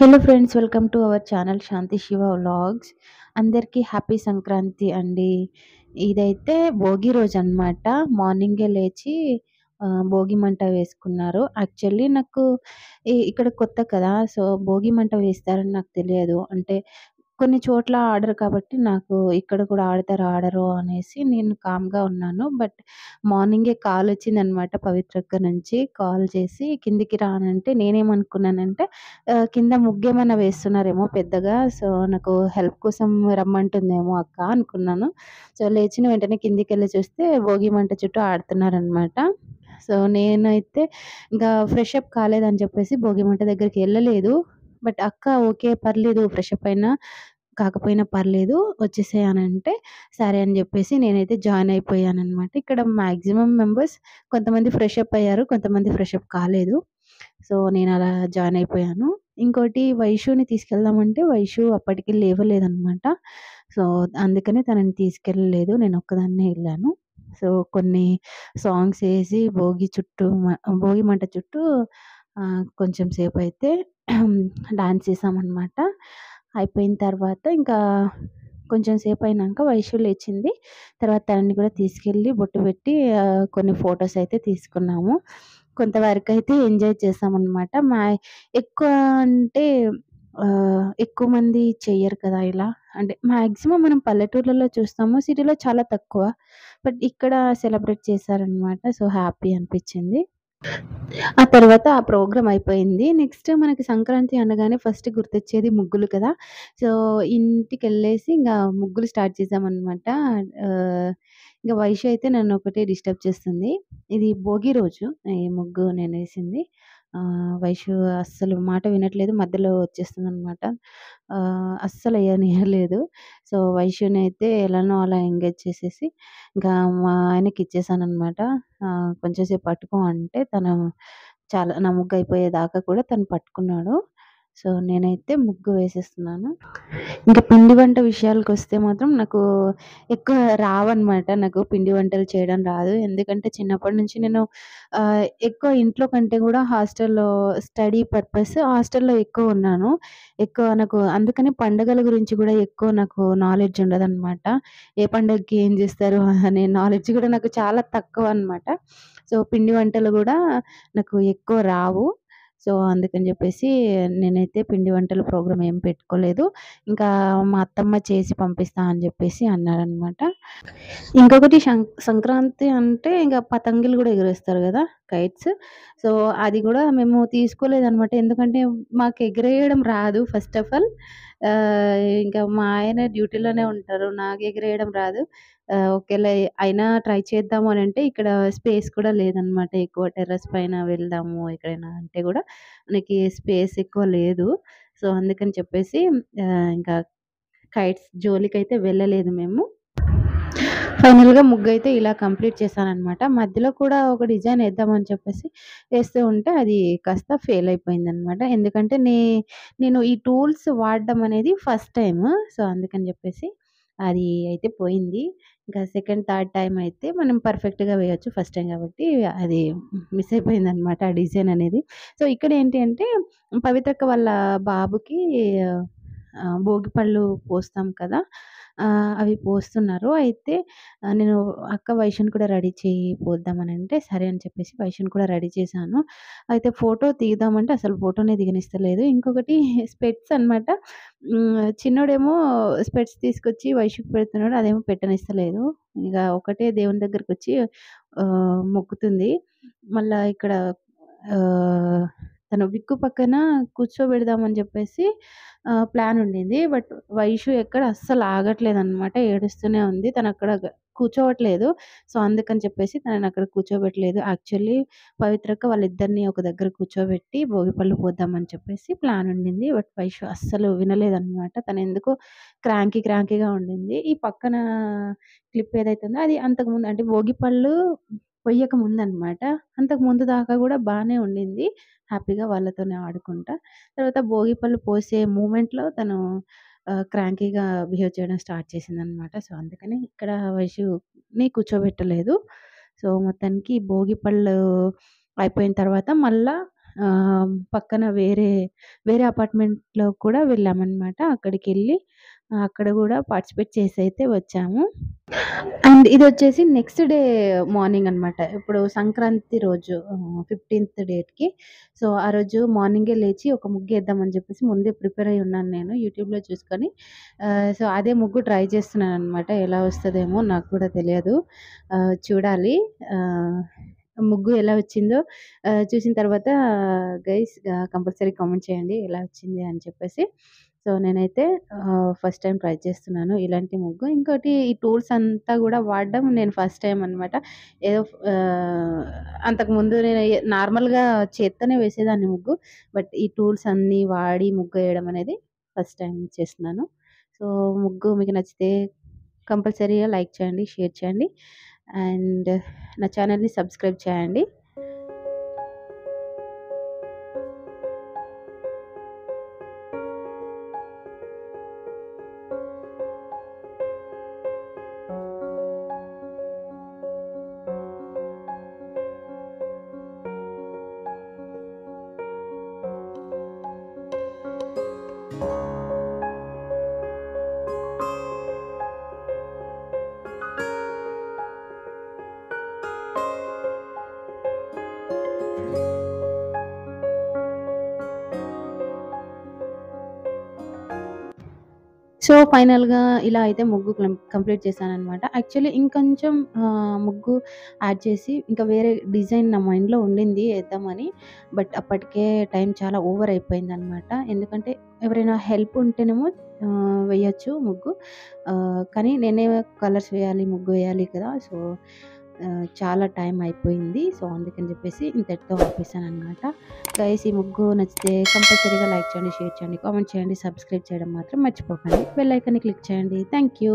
hello friends welcome to our channel Shanti Shiva vlogs అందరికీ happy Sankranti అండి ఇదైతే భోగి రోజు అనమాట మార్నింగే లేచి భోగి మంట వేసుకున్నారు యాక్చువల్లీ నాకు ఇక్కడ కొత్త కదా సో భోగి మంట వేస్తారని నాకు తెలియదు అంటే కొన్ని చోట్ల ఆడరు కాబట్టి నాకు ఇక్కడ కూడా ఆడతారు ఆడరు అనేసి నేను కామ్గా ఉన్నాను బట్ మార్నింగే కాల్ వచ్చిందనమాట పవిత్రక్క నుంచి కాల్ చేసి కిందికి రానంటే నేనేమనుకున్నానంటే కింద ముగ్గేమైనా వేస్తున్నారేమో పెద్దగా సో నాకు హెల్ప్ కోసం రమ్మంటుందేమో అక్క అనుకున్నాను సో లేచిన వెంటనే కిందికి వెళ్ళి చూస్తే భోగి మంట చుట్టూ ఆడుతున్నారనమాట సో నేనైతే ఇంకా ఫ్రెష్ అప్ కాలేదని చెప్పేసి భోగి మంట దగ్గరికి వెళ్ళలేదు బట్ అక్క ఓకే పర్లేదు ఫ్రెష్ అప్ అయినా కాకపోయినా పర్లేదు వచ్చేసేయనంటే సరే అని చెప్పేసి నేనైతే జాయిన్ అయిపోయాను అనమాట ఇక్కడ మ్యాక్సిమం మెంబర్స్ కొంతమంది ఫ్రెష్ అప్ అయ్యారు కొంతమంది ఫ్రెష్ అప్ కాలేదు సో నేను అలా జాయిన్ అయిపోయాను ఇంకోటి వైషుని తీసుకెళ్దామంటే వైషు అప్పటికి లేవలేదనమాట సో అందుకనే తనని తీసుకెళ్ళలేదు నేను ఒక్కదాన్నే వెళ్ళాను సో కొన్ని సాంగ్స్ వేసి భోగి చుట్టూ భోగి మంట చుట్టూ కొంచెం సేపు అయితే డాన్స్ చేసామన్నమాట అయిపోయిన తర్వాత ఇంకా కొంచెం సేపు అయినాక వైషు లేచింది తర్వాత తనని కూడా తీసుకెళ్ళి బొట్టు పెట్టి కొన్ని ఫొటోస్ అయితే తీసుకున్నాము కొంతవరకు అయితే ఎంజాయ్ అనమాట మా ఎక్కువ అంటే ఎక్కువ మంది చెయ్యరు కదా ఇలా అంటే మ్యాక్సిమం మనం పల్లెటూర్లలో చూస్తాము సిటీలో చాలా తక్కువ బట్ ఇక్కడ సెలబ్రేట్ చేశారనమాట సో హ్యాపీ అనిపించింది ఆ తర్వాత ఆ ప్రోగ్రామ్ అయిపోయింది నెక్స్ట్ మనకి సంక్రాంతి అనగానే ఫస్ట్ గుర్తొచ్చేది ముగ్గులు కదా సో ఇంటికి వెళ్ళేసి ఇంకా ముగ్గులు స్టార్ట్ చేసామన్నమాట ఇంకా వయసు అయితే నన్ను ఒకటే డిస్టర్బ్ చేస్తుంది ఇది భోగి రోజు ఈ ముగ్గు నేను వేసింది వైశ్యు అస్సలు మాట వినట్లేదు మధ్యలో వచ్చేస్తుంది అనమాట అస్సలు వేయనియలేదు సో వైశ్యుని అయితే ఎలానో అలా ఎంగేజ్ చేసేసి ఇంకా మా ఆయనకి ఇచ్చేసాను అనమాట కొంచెంసేపు పట్టుకో అంటే తను చాలా నా ముగ్గు అయిపోయేదాకా కూడా తను పట్టుకున్నాడు సో నేనైతే ముగ్గు వేసేస్తున్నాను ఇంకా పిండి వంట విషయాలకు వస్తే మాత్రం నాకు ఎక్కువ రావన్నమాట నాకు పిండి వంటలు చేయడం రాదు ఎందుకంటే చిన్నప్పటి నుంచి నేను ఎక్కువ ఇంట్లో కంటే కూడా హాస్టల్లో స్టడీ పర్పస్ హాస్టల్లో ఎక్కువ ఉన్నాను ఎక్కువ నాకు అందుకనే పండుగల గురించి కూడా ఎక్కువ నాకు నాలెడ్జ్ ఉండదు అనమాట ఏ పండగకి ఏం చేస్తారు అనే నాలెడ్జ్ కూడా నాకు చాలా తక్కువ అనమాట సో పిండి వంటలు కూడా నాకు ఎక్కువ రావు సో అందుకని చెప్పేసి నేనైతే పిండి వంటలు ప్రోగ్రామ్ ఏం పెట్టుకోలేదు ఇంకా మా అత్తమ్మ చేసి పంపిస్తా అని చెప్పేసి అన్నారనమాట ఇంకొకటి సంక్రాంతి అంటే ఇంకా పతంగిలు కూడా ఎగురేస్తారు కదా కైట్స్ సో అది కూడా మేము తీసుకోలేదనమాట ఎందుకంటే మాకు ఎగిరేయడం రాదు ఫస్ట్ ఆఫ్ ఆల్ ఇంకా మా ఆయన డ్యూటీలోనే ఉంటారు నాకు ఎగిరేయడం రాదు ఒకవేళ అయినా ట్రై చేద్దాము అని అంటే ఇక్కడ స్పేస్ కూడా లేదనమాట ఎక్కువ టెర్రస్ పైన వెళ్దాము ఎక్కడైనా అంటే కూడా మనకి స్పేస్ ఎక్కువ లేదు సో అందుకని చెప్పేసి ఇంకా కైట్స్ జోలికి అయితే వెళ్ళలేదు మేము ఫైనల్గా ముగ్గు అయితే ఇలా కంప్లీట్ చేశానమాట మధ్యలో కూడా ఒక డిజైన్ వేద్దామని చెప్పేసి వేస్తూ ఉంటే అది కాస్త ఫెయిల్ అయిపోయింది అనమాట ఎందుకంటే నే నేను ఈ టూల్స్ వాడడం అనేది ఫస్ట్ టైం సో అందుకని చెప్పేసి అది అయితే పోయింది ఇంకా సెకండ్ థర్డ్ టైం అయితే మనం పర్ఫెక్ట్గా వేయచ్చు ఫస్ట్ టైం కాబట్టి అది మిస్ అయిపోయింది అనమాట ఆ డిజైన్ అనేది సో ఇక్కడ ఏంటి అంటే పవిత్రక్క వాళ్ళ బాబుకి భోగి పళ్ళు పోస్తాం కదా అవి పోస్తున్నారు అయితే నేను అక్క వైషన్ కూడా రెడీ చేయి పోద్దామని అంటే సరే అని చెప్పేసి వైషన్ కూడా రెడీ చేశాను అయితే ఫోటో తీద్దామంటే అసలు ఫోటోనే దిగనిస్తలేదు ఇంకొకటి స్పెట్స్ అనమాట చిన్నోడేమో స్పెట్స్ తీసుకొచ్చి వైశ్యకి పెడుతున్నాడు అదేమో పెట్టనిస్తలేదు ఇక ఒకటే దేవుని దగ్గరకు వచ్చి మొక్కుతుంది మళ్ళీ ఇక్కడ తను విక్కు పక్కన కూర్చోబెడదామని చెప్పేసి ప్లాన్ ఉండింది బట్ వైషు ఎక్కడ అస్సలు ఆగట్లేదు అనమాట ఏడుస్తూనే ఉంది తను అక్కడ కూర్చోవట్లేదు సో అందుకని చెప్పేసి తనని అక్కడ కూర్చోబెట్టలేదు యాక్చువల్లీ పవిత్రక వాళ్ళిద్దరిని ఒక దగ్గర కూర్చోబెట్టి భోగిపళ్ళు పోద్దామని చెప్పేసి ప్లాన్ ఉండింది బట్ వైషు అస్సలు వినలేదన్నమాట తను ఎందుకో క్రాంకీ క్రాంకీగా ఉండింది ఈ పక్కన క్లిప్ ఏదైతుందో అది అంతకుముందు అంటే భోగిపళ్ళు పొయ్యక ముందనమాట అంతకు ముందు దాకా కూడా బాగానే ఉండింది హ్యాపీగా వాళ్ళతోనే ఆడుకుంటా తర్వాత భోగి పళ్ళు పోసే మూమెంట్లో తను క్రాంకీగా బిహేవ్ చేయడం స్టార్ట్ చేసిందనమాట సో అందుకని ఇక్కడ వయసుని కూర్చోబెట్టలేదు సో మొత్తానికి భోగి పళ్ళు అయిపోయిన తర్వాత మళ్ళా పక్కన వేరే వేరే అపార్ట్మెంట్లో కూడా వెళ్ళామన్నమాట అక్కడికి వెళ్ళి అక్కడ కూడా పార్టిసిపేట్ చేసి అయితే వచ్చాము అండ్ ఇది వచ్చేసి నెక్స్ట్ డే మార్నింగ్ అనమాట ఇప్పుడు సంక్రాంతి రోజు ఫిఫ్టీన్త్ డేట్కి సో ఆ రోజు మార్నింగే లేచి ఒక ముగ్గు వేద్దామని చెప్పేసి ముందే ప్రిపేర్ అయి ఉన్నాను నేను యూట్యూబ్లో చూసుకొని సో అదే ముగ్గు ట్రై చేస్తున్నాను అనమాట ఎలా వస్తుందేమో నాకు కూడా తెలియదు చూడాలి ముగ్గు ఎలా వచ్చిందో చూసిన తర్వాత గైస్ కంపల్సరీ కామెంట్ చేయండి ఎలా వచ్చింది అని చెప్పేసి సో నేనైతే ఫస్ట్ టైం ట్రై చేస్తున్నాను ఇలాంటి ముగ్గు ఇంకోటి ఈ టూల్స్ అంతా కూడా వాడడం నేను ఫస్ట్ టైం అనమాట ఏదో అంతకుముందు నేను నార్మల్గా చేత్తనే వేసేదాన్ని ముగ్గు బట్ ఈ టూల్స్ అన్నీ వాడి ముగ్గు వేయడం అనేది ఫస్ట్ టైం చేస్తున్నాను సో ముగ్గు మీకు నచ్చితే కంపల్సరీగా లైక్ చేయండి షేర్ చేయండి అండ్ నా ఛానల్ని సబ్స్క్రైబ్ చేయండి సో ఫైనల్గా ఇలా అయితే ముగ్గు కంప్లీట్ చేశాను అనమాట యాక్చువల్లీ ఇంకొంచెం ముగ్గు యాడ్ చేసి ఇంకా వేరే డిజైన్ నా మైండ్లో ఉండింది వేద్దామని బట్ అప్పటికే టైం చాలా ఓవర్ అయిపోయింది అనమాట ఎందుకంటే ఎవరైనా హెల్ప్ ఉంటేనేమో వేయచ్చు ముగ్గు కానీ నేనే కలర్స్ వేయాలి ముగ్గు వేయాలి కదా సో చాలా టైం అయిపోయింది సో అందుకని చెప్పేసి ఇంతటితో ఆపేసాను అనమాట గైస్ ఈ ముగ్గు నచ్చితే కంపల్సరీగా లైక్ చేయండి షేర్ చేయండి కామెంట్ చేయండి సబ్స్క్రైబ్ చేయడం మాత్రం మర్చిపోకండి బెల్ ఐకాన్ని క్లిక్ చేయండి థ్యాంక్ యూ